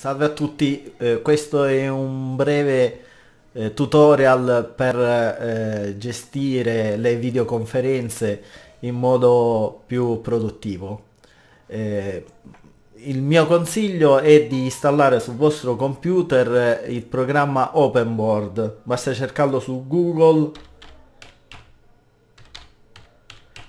Salve a tutti, eh, questo è un breve eh, tutorial per eh, gestire le videoconferenze in modo più produttivo. Eh, il mio consiglio è di installare sul vostro computer eh, il programma OpenBoard, basta cercarlo su Google.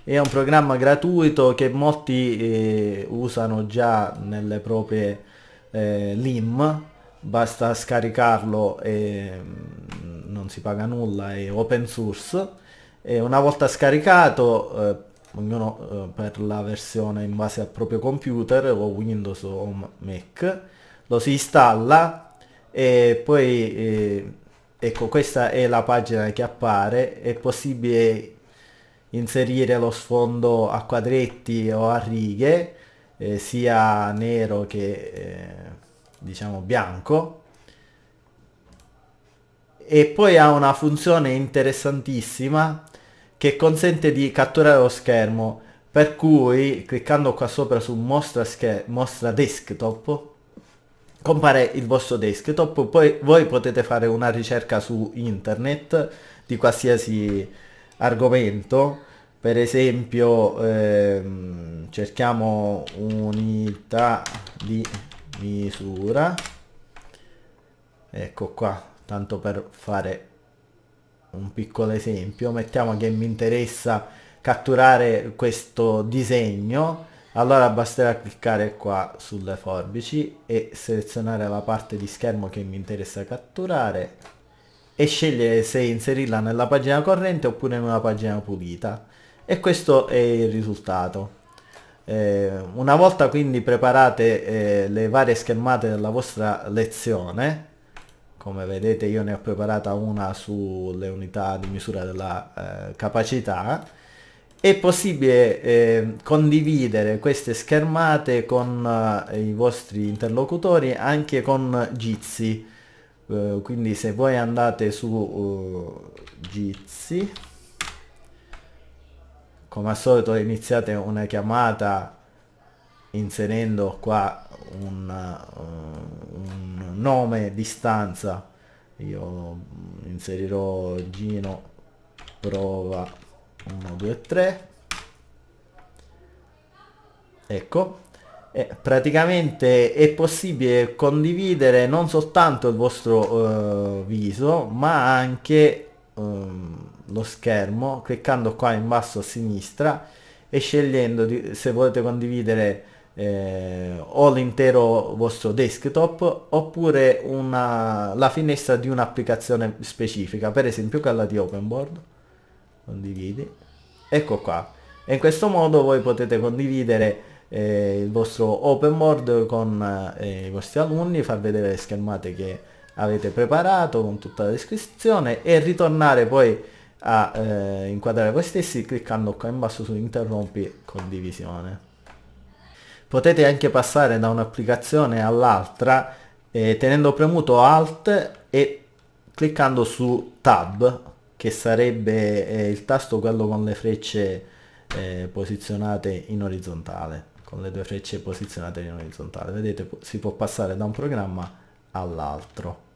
È un programma gratuito che molti eh, usano già nelle proprie eh, l'IM, basta scaricarlo e mm, non si paga nulla, è open source. E una volta scaricato, eh, ognuno eh, per la versione in base al proprio computer, o Windows o Mac, lo si installa e poi eh, ecco questa è la pagina che appare, è possibile inserire lo sfondo a quadretti o a righe eh, sia nero che eh, diciamo bianco e poi ha una funzione interessantissima che consente di catturare lo schermo per cui cliccando qua sopra su mostra, mostra desktop compare il vostro desktop poi voi potete fare una ricerca su internet di qualsiasi argomento per esempio ehm, cerchiamo unità di misura ecco qua tanto per fare un piccolo esempio mettiamo che mi interessa catturare questo disegno allora basterà cliccare qua sulle forbici e selezionare la parte di schermo che mi interessa catturare e scegliere se inserirla nella pagina corrente oppure in una pagina pulita e questo è il risultato eh, una volta quindi preparate eh, le varie schermate della vostra lezione come vedete io ne ho preparata una sulle unità di misura della eh, capacità è possibile eh, condividere queste schermate con eh, i vostri interlocutori anche con Jitsi eh, quindi se voi andate su uh, Jitsi come al solito iniziate una chiamata inserendo qua un, un nome di stanza io inserirò Gino prova 1 2 3 ecco e praticamente è possibile condividere non soltanto il vostro eh, viso ma anche eh, lo schermo, cliccando qua in basso a sinistra e scegliendo di, se volete condividere eh, o l'intero vostro desktop oppure una, la finestra di un'applicazione specifica, per esempio quella di OpenBoard. Condividi. Ecco qua. E in questo modo voi potete condividere eh, il vostro OpenBoard con eh, i vostri alunni, far vedere le schermate che avete preparato con tutta la descrizione e ritornare poi a eh, inquadrare voi stessi cliccando qua in basso su interrompi condivisione. Potete anche passare da un'applicazione all'altra eh, tenendo premuto Alt e cliccando su Tab che sarebbe eh, il tasto quello con le frecce eh, posizionate in orizzontale con le due frecce posizionate in orizzontale vedete si può passare da un programma all'altro